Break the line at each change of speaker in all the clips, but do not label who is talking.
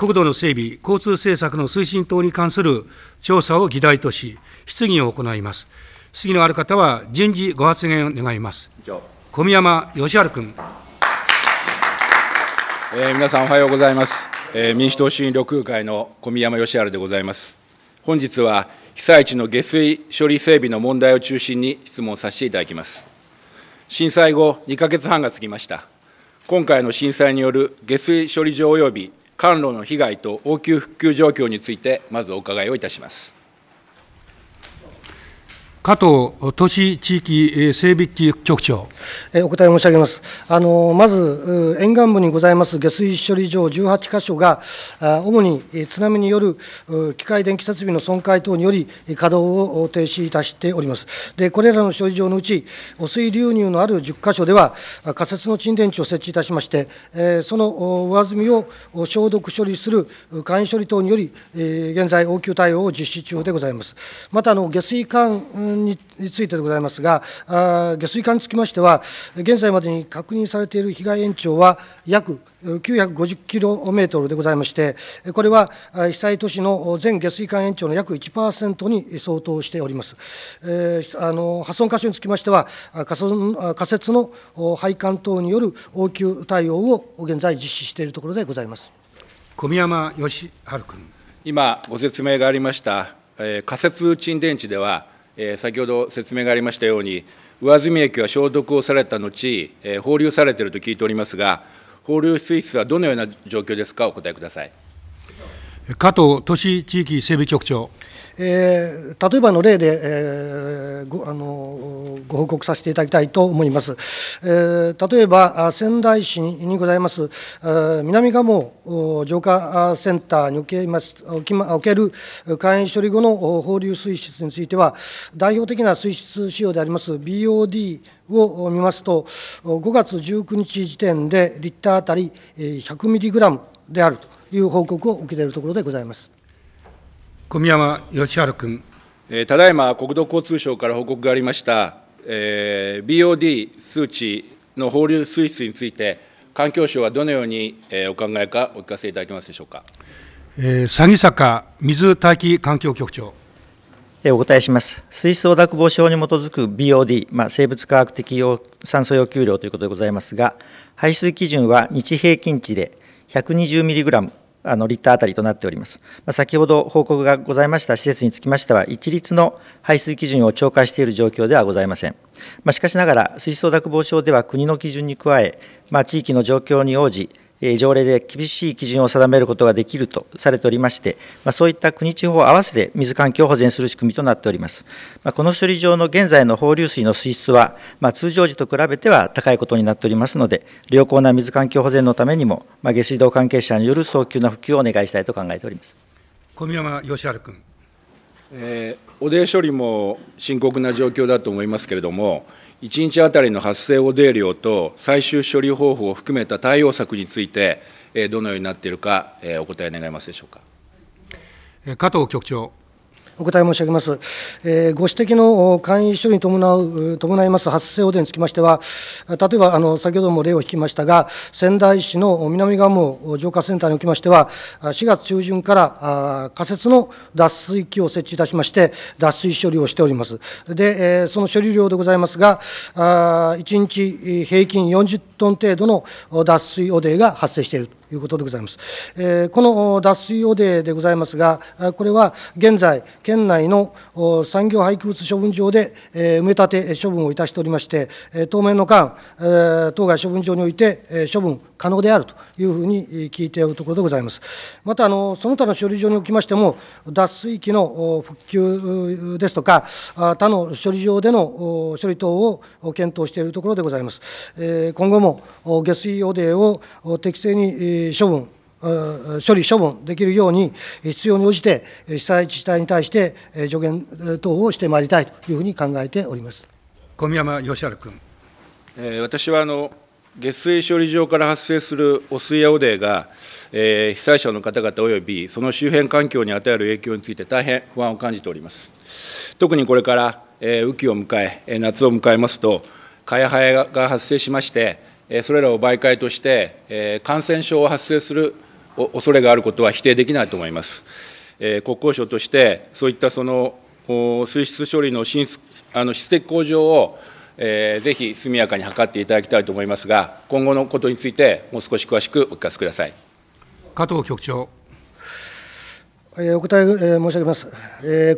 国土の整備、交通政策の推進等に関する調査を議題とし、質疑を行います。質疑のある方は順次ご発言を願います。小宮山義治君。
えー、皆さんおはようございます。えー、民主党新緑空会の小宮山義治でございます。本日は被災地の下水処理整備の問題を中心に質問させていただきます。震災後2ヶ月半が過ぎました。今回の震災による下水処理場及び管路の被害と応急復旧状況について、まずお伺いをいたしま
す。加藤都市地域整備
局長お答え申し上げます。あのまず、沿岸部にございます下水処理場18箇所が、主に津波による機械電気設備の損壊等により、稼働を停止いたしております。でこれらの処理場のうち、汚水流入のある10箇所では、仮設の沈電池を設置いたしまして、その上積みを消毒処理する簡易処理等により、現在、応急対応を実施中でございます。またあの下水管についてでございますが、下水管につきましては、現在までに確認されている被害延長は約950キロメートルでございまして、これは被災都市の全下水管延長の約1%に相当しております。えあの破損箇所につきましては仮仮設の配管等による応急対応を現在実施しているところでございます。
小宮山義春君。
今、ご説明がありました、え仮設沈殿地では、え先ほど説明がありましたように、上澄液は消毒をされた後、え放流されていると聞いておりますが、放流水質はどのような状況ですか、お答えください。
加藤都市地域整備局長。
えー、例えばの例で、えー、ごあのご報告させていただきたいと思います。えー、例えば、仙台市にございます、え南蒲浄化センターにおけますおき、おける簡易処理後の放流水質については、代表的な水質仕様であります BOD を見ますと、5月19日時点でリッター当たり100ミリグラムであると。いう報告を受けているところでございます。
小宮山義晴君。
ただいま国土交通省から報告がありました、えー、BOD 数値の放流水質について、環境省はどのように、えお考えか、お聞かせいただけますでしょうか。
えー、詐欺坂水大気環境局
長。お答えします。水質汚濁防止法に基づく BOD、まあ、生物科学的用酸素要求量ということでございますが、排水基準は日平均値で120ミリグラムあのリッターあたりとなっております。まあ、先ほど報告がございました施設につきましては、一律の排水基準を超過している状況ではございません。まあ、しかしながら、水素濁防止では国の基準に加え、まあ、地域の状況に応じ、条例で厳しい基準を定めることができるとされておりまして、まあ、そういった国、地方を合わせて水環境を保全する仕組みとなっております。まあ、この処理場の現在の放流水の水質は、まあ、通常時と比べては高いことになっておりますので、良好な水環境保全のためにも、まあ、下水道関係者による早急な復旧をお願いしたいと考えております。
小宮山義治君。
えー、汚泥処理も深刻な状況だと思いますけれども、1日当たりの発生汚泥量と最終処理方法を含めた対応策について、どのようになっているか、お答え願えますでしょ
う
か。加藤局長
お答え申し上げます。えー、ご指摘の簡易処理に伴う、伴います発生汚泥につきましては、例えば、あの、先ほども例を引きましたが、仙台市の南蒲も浄化センターにおきましては、4月中旬から仮設の脱水機を設置いたしまして、脱水処理をしております。で、えー、その処理量でございますが、あ1日平均40トン程度の脱水汚泥が発生している。いうことでございます。えこの脱水汚泥でございますが、これは現在、県内の産業廃棄物処分場で、え埋め立て処分をいたしておりまして、当面の間、当該処分場において処分可能であるというふうに聞いておるところでございます。また、あのその他の処理場におきましても、脱水機の復旧ですとか、他の処理場での処理等を検討しているところでございます。今後も下水汚泥を適正に処分、処理、処分できるように、必要に応じて、被災自治体に対して助言等をしてまいりたいというふうに考えております小宮山義治君。
私はあの下水処理場から発生する汚水や汚泥が、えー、被災者の方々およびその周辺環境に与える影響について大変不安を感じております特にこれから、えー、雨季を迎え夏を迎えますとかやはやが発生しましてそれらを媒介として、感染症を発生する恐れがあることは否定できないと思います。国交省として、そういったその水質処理の進出あの質的向上を、えぜひ速やかに図っていただきたいと思いますが、今後のことについて、もう少し詳しくお聞かせください
加藤局長。お答え申し上げます。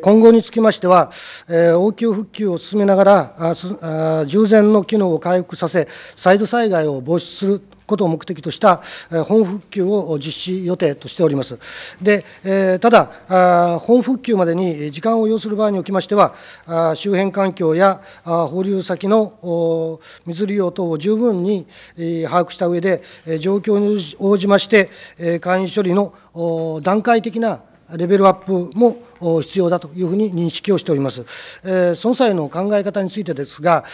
今後につきましては、応急復旧を進めながら、従前の機能を回復させ、再度災害を防止することを目的とした本復旧を実施予定としております。でただ、本復旧までに時間を要する場合におきましては、周辺環境や放流先の水利用等を十分に把握した上で、状況に応じまして、簡易処理の段階的なレベルアップも必要だというふうに認識をしております。その際の考え方についてですが、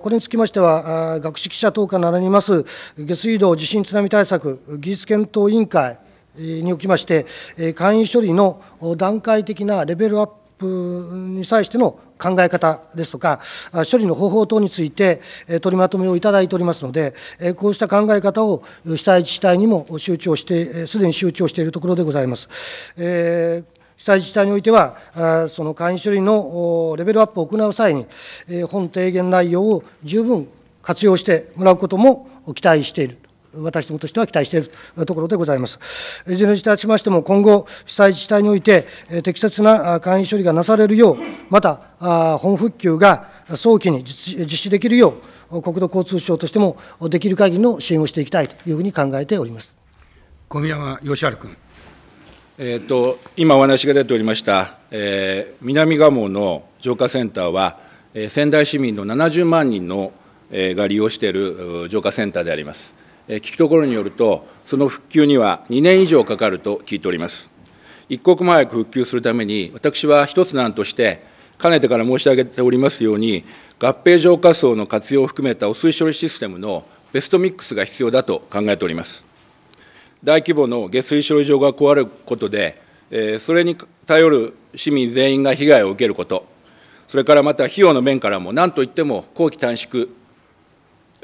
これにつきましては、学識者等からなります下水道地震津波対策技術検討委員会におきまして、簡易処理の段階的なレベルアッププに際しての考え方ですとか、処理の方法等について取りまとめをいただいておりますので、こうした考え方を被災自治体にも周知をして、すでに周知をしているところでございます。えー被災自治体においては、その簡易処理のレベルアップを行う際に、本提言内容を十分活用してもらうことも期待している私どもとしては期待しているところでございます。いずれにいたしましても、今後、被災自治体において、適切な簡易処理がなされるよう、また、本復旧が早期に実施できるよう、国土交通省としても、できる限りの支援をしていきたいというふうに考えております。
小宮山義晴君。
えーと、今お話が出ておりました、えー、南蒲の浄化センターは、えー、仙台市民の70万人の、えー、が利用している浄化センターであります。聞くところによると、その復旧には2年以上かかると聞いております。一刻も早く復旧するために、私は一つなんとして、かねてから申し上げておりますように、合併浄化層の活用を含めた汚水処理システムのベストミックスが必要だと考えております。大規模の下水処理場が壊れることで、それに頼る市民全員が被害を受けること、それからまた費用の面からも、なんといっても工期短縮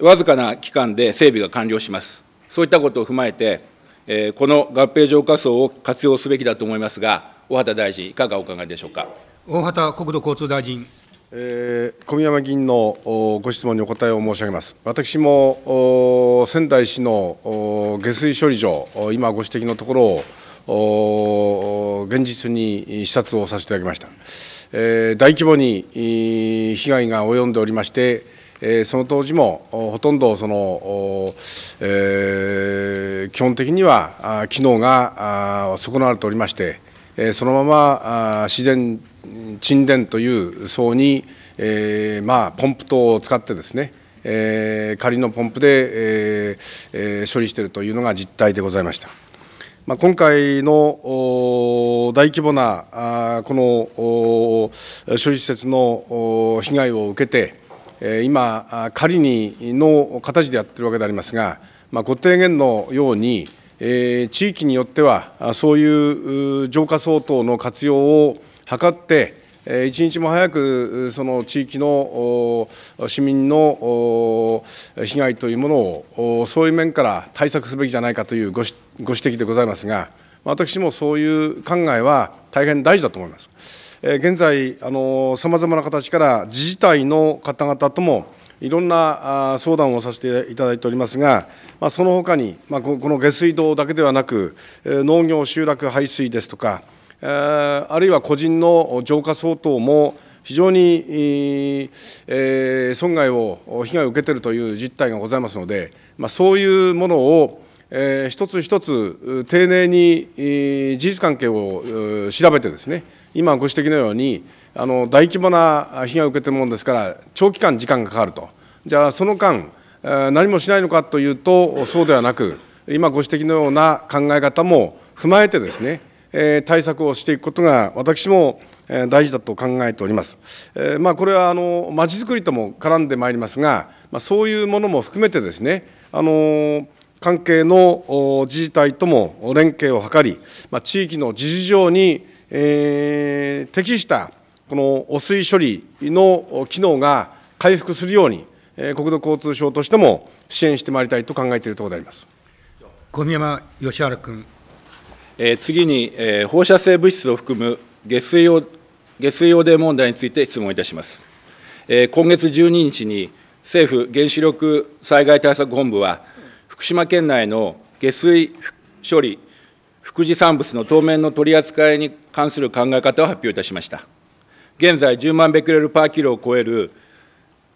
わずかな期間で整備が完了します。そういったことを踏まえて、えこの合併浄化層を活用すべきだと思いますが、大畑大臣、いかがお考えでしょうか。
大畑国土交通大臣。
えー、小宮山議員のご質問にお答えを申し上げます。私も仙台市の下水処理場、今ご指摘のところを現実に視察をさせていただきました、えー、大規模に被害が及んでおりましてえー、その当時もほとんどその、えー、基本的には機能が損なわれておりまして、えー、そのまま自然沈殿という層に、えーまあ、ポンプ等を使ってですね、えー、仮のポンプで、えーえー、処理しているというのが実態でございました。まあ、今回の大規模なこの処理施設の被害を受けて、今、仮にの形でやってるわけでありますが、まあ、ご提言のように、えー、地域によっては、そういう浄化相当の活用を図って、え一日も早くその地域の市民の被害というものを、そういう面から対策すべきじゃないかというご指摘でございますが、私もそういう考えは、大変大事だと思います。えー、現在、さまざまな形から自治体の方々ともいろんな相談をさせていただいておりますが、まあ、その他に、まあ、この下水道だけではなく、農業、集落、排水ですとか、あるいは個人の浄化相当も非常に、えー、損害を、被害を受けているという実態がございますので、まあ、そういうものをえー、一つ一つ丁寧に、えー、事実関係を、えー、調べてですね今ご指摘のようにあの大規模な被害を受けてるものですから長期間時間がかかるとじゃあその間何もしないのかというとそうではなく今ご指摘のような考え方も踏まえてですね、えー、対策をしていくことが私も大事だと考えております。えー、まあ、これはあのまちづくりとも絡んでまいりますが、まあ、そういうものも含めてですねあのー関係の自治体とも連携を図り、まあ、地域の事情に、えー、適したこの汚水処理の機能が回復するように、えー、国土交通省としても支援してまいりたいと考えているところであります
小宮山義原君。
えー、次に、えー、放射性物質を含む下水用下水汚泥問題について質問いたします。えー、今月12日に政府原子力災害対策本部は福島県内の下水処理、副次産物の当面の取り扱いに関する考え方を発表いたしました。現在、10万ベクレルパーキロを超える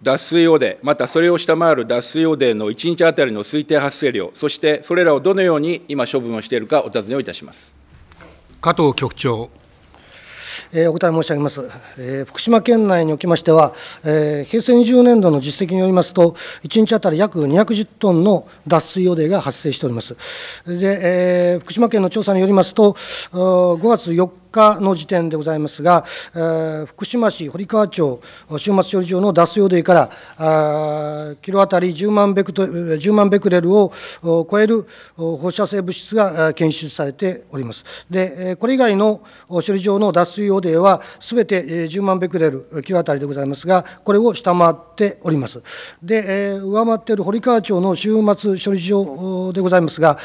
脱水汚泥、またそれを下回る脱水汚泥の1日当たりの推定発生量、そしてそれらをどのように今、処分をしているかお尋ねをいたします
加藤局長。えー、お答え申し上げます、えー、福島県内におきましては、えー、平成20年度の実績によりますと、1日当たり約210トンの脱水汚泥が発生しております。で、えー、福島県の調査によりますと、5月4の時点でございますが、えー、福島市堀川町終末処理場の脱用定からキロ当たり10万ベクト10万ベクレルを超える放射性物質が検出されております。でこれ以外の処理場の脱水汚泥はすべて10万ベクレルキロ当たりでございますがこれを下回っております。で上回っている堀川町の終末処理場でございますが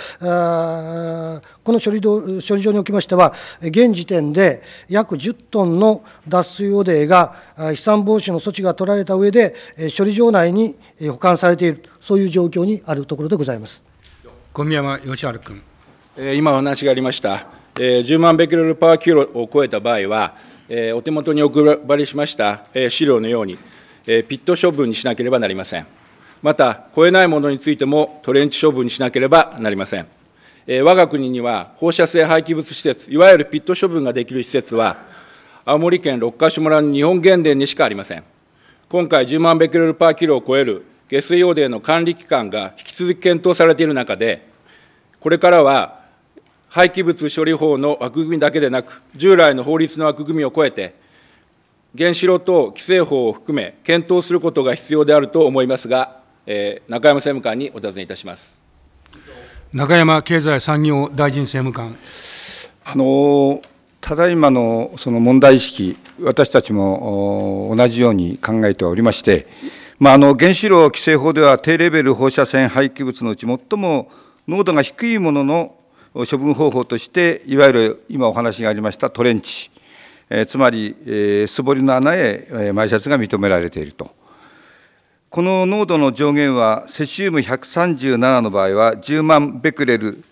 この処理処理場におきましては、現時点で約10トンの脱水汚泥が飛散防止の措置が取られた上で、処理場内に保管されている、そういう状況にあるところでございます小宮山義晴
君。今お話がありました、10万ベクレルパワーキロを超えた場合は、お手元にお配りしました資料のように、ピット処分にしなければなりません。また、超えないものについてもトレンチ処分にしなければなりません。我が国には放射性廃棄物施設、いわゆるピット処分ができる施設は、青森県六ヶ所村の日本原電にしかありません。今回、10万ベクレルパーキロを超える下水汚泥の管理期間が引き続き検討されている中で、これからは廃棄物処理法の枠組みだけでなく、従来の法律の枠組みを超えて、原子炉等規制法を含め、検討することが必要であると思いますが、えー、中山政務官にお尋ねいたします。
中山経済産業大臣政務官。
あのただいまのその問題意識、私たちも同じように考えておりまして、まあ、あの原子炉規制法では低レベル放射線廃棄物のうち最も濃度が低いものの処分方法として、いわゆる今お話がありましたトレンチ、えつまり、えー、素掘りの穴へ、え埋設が認められていると。この濃度の上限は、セシウム137の場合は、10万ベクレル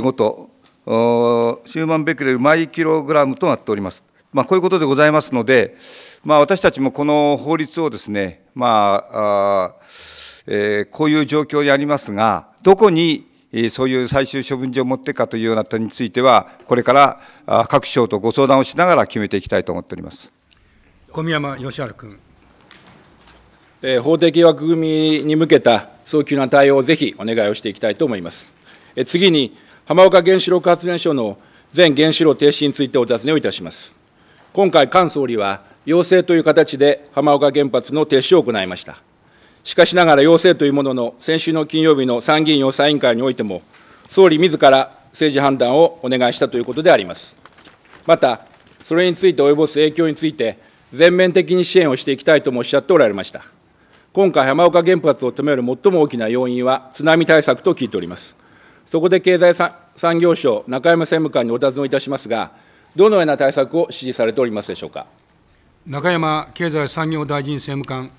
ごと、10万ベクレル毎キログラムとなっております。まあ、こういうことでございますので、まあ、私たちもこの法律をですね、まああえー、こういう状況にありますが、どこにそういう最終処分場を持っていくかというような点については、これから各省とご相談をしながら決めていきたいと思っております
小宮山義晴君。え
法的枠組みに向けた早急な対応をぜひお願いをしていきたいと思います。え次に、浜岡原子力発電所の全原子炉停止についてお尋ねをいたします。今回、菅総理は、要請という形で浜岡原発の停止を行いました。しかしながら、要請というものの、先週の金曜日の参議院予算委員会においても、総理自ら政治判断をお願いしたということであります。また、それについて及ぼす影響について、全面的に支援をしていきたいともおっしゃっておられました。今回、浜岡原発を止める最も大きな要因は、津波対策と聞いております。そこで経済産業省、中山政務官にお尋ねいたしますが、どのような対策を指示されておりますでしょうか。
中山経済産業大臣政務官。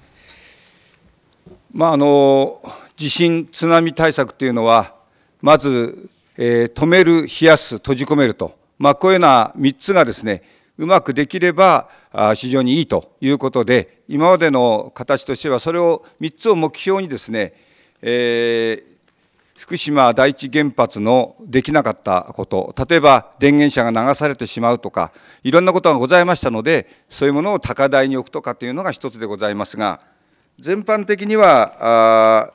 まあ、あの地震、津波対策というのは、まず、えー、止める、冷やす、閉じ込めると、まあ、こういうような3つがですね、うまくできれば非常にいいということで今までの形としてはそれを3つを目標にですね、えー、福島第一原発のできなかったこと例えば電源車が流されてしまうとかいろんなことがございましたのでそういうものを高台に置くとかというのが1つでございますが全般的には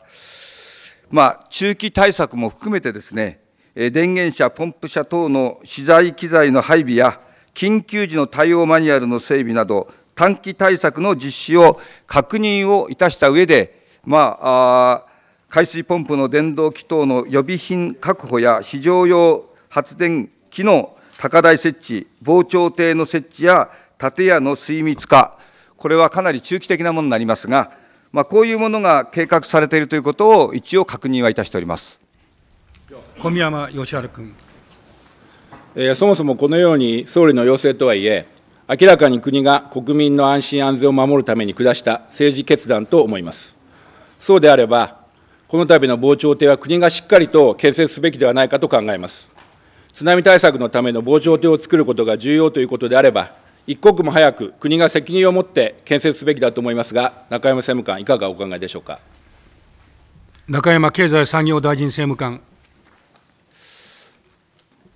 まあ、中期対策も含めてですね電源車ポンプ車等の資材機材の配備や緊急時の対応マニュアルの整備など、短期対策の実施を確認をいたした上で、まあ、あ海水ポンプの電動機等の予備品確保や非常用発電機の高台設置、防潮堤の設置や建屋の水密化、これはかなり中期的なものになりますが、まあ、こういうものが計画されているということを一応確認はいたしております。
小宮山義晴君。
そもそもこのように総理の要請とはいえ、明らかに国が国民の安心安全を守るために下した政治決断と思います。そうであれば、この度の防潮堤は国がしっかりと建設すべきではないかと考えます。津波対策のための防潮堤を作ることが重要ということであれば、一刻も早く国が責任を持って建設すべきだと思いますが、中山政務官、いかがお考えでしょうか。
中山経済産業大臣政務官。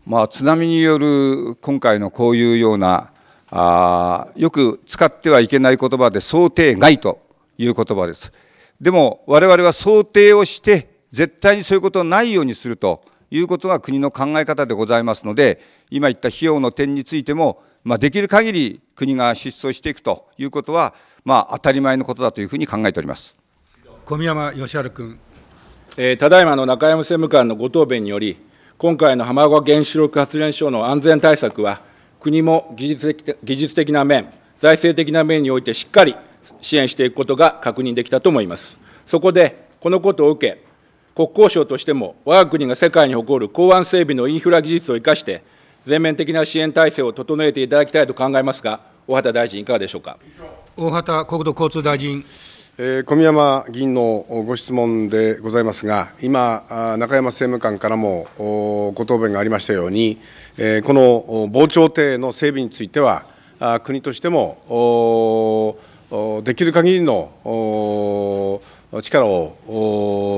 まあ、津波による今回のこういうようなあよく使ってはいけない言葉で想定外という言葉ですでも我々は想定をして絶対にそういうことないようにするということが国の考え方でございますので今言った費用の点についても、まあ、できる限り国が失踪していくということは、まあ、当たり前のことだというふうに考えております
小宮山義晴君、
えー、ただいまの中山政務官のご答弁により今回の浜岡原子力発電所の安全対策は、国も技術的な面、財政的な面においてしっかり支援していくことが確認できたと思います。そこで、このことを受け、国交省としても、我が国が世界に誇る港湾整備のインフラ技術を生かして、全面的な支援体制を整えていただきたいと考えますが、大畑大臣、いかがでしょうか。
大畑国土交通大臣。小宮山議員のご
質問でございますが、今、中山政務官からもご答弁がありましたように、この防潮堤の整備については、国としてもできる限りの力を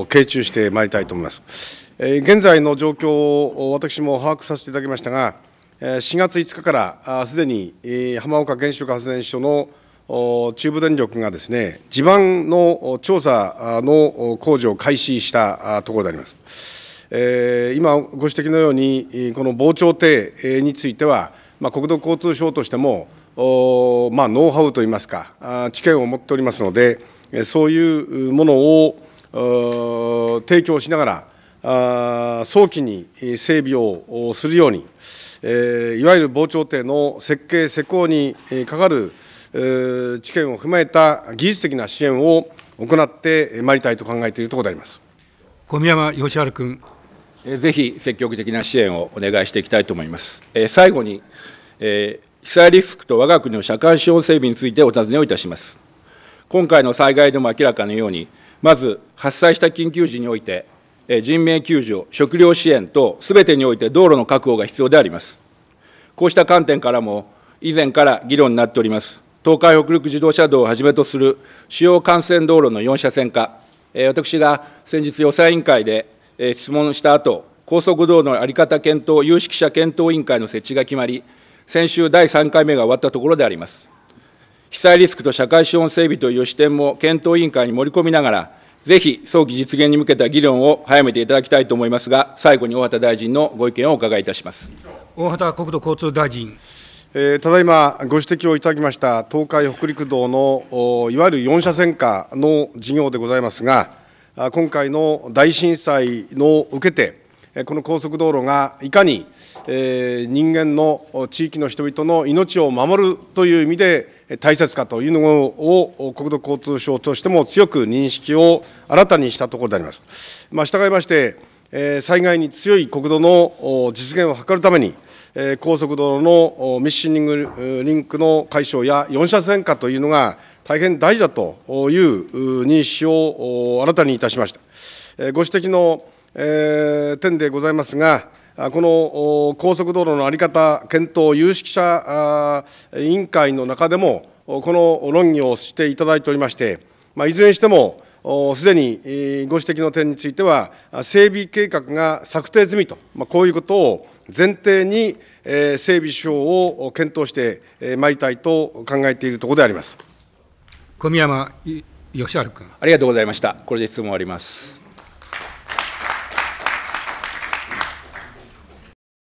傾注してまいりたいと思います。現在の状況を私も把握させていただきましたが、4月5日からすでに浜岡原子力発電所の中部電力がですね、地盤の調査の工事を開始したところであります。え今、ご指摘のように、この防潮堤については、まあ、国土交通省としても、まあ、ノウハウといいますか、知見を持っておりますので、そういうものを提供しながら、早期に整備をするように、いわゆる防潮堤の設計、施工にかかる知見を踏まえた技術的な支援を行ってまいりたいと考えているところであります
小宮山義治君。
ぜひ積
極的な支援を
お願いしていきたいと思います。最後に、被災リスクと我が国の社会資本整備についてお尋ねをいたします。今回の災害でも明らかのように、まず発災した緊急時において、人命救助、食料支援等、すべてにおいて道路の確保が必要であります。こうした観点からも、以前から議論になっております東海北陸自動車道をはじめとする主要幹線道路の4車線化、えー、私が先日、予算委員会で、えー、質問した後高速道路の在り方検討有識者検討委員会の設置が決まり、先週、第3回目が終わったところであります。被災リスクと社会資本整備という視点も検討委員会に盛り込みながら、ぜひ早期実現に向けた議論を早めていただきたいと思いますが、最後に大畑大臣のご意見をお伺いいたします。
大畑国土交通大臣。
えただいまご指摘をいただきました東海北陸道のいわゆる4車線化の事業でございますが今回の大震災の受けてこの高速道路がいかに、え人間の地域の人々の命を守るという意味で大切かというのを国土交通省としても強く認識を新たにしたところであります。まあ、従いまして災害に強い国土の実現を図るために、高速道路のミッシングリンクの解消や4車線化というのが大変大事だという認識を新たにいたしました。ご指摘の点でございますが、この高速道路の在り方検討有識者委員会の中でも、この論議をしていただいておりまして、まあ、いずれにしても、すでにご指摘の点については、整備計画が策定済みと、まあ、こういうことを前提に、整備手法を検討してまいりたいと考えているところであります
小宮山義晴
君。ありがとうございました。これで質問終
わります。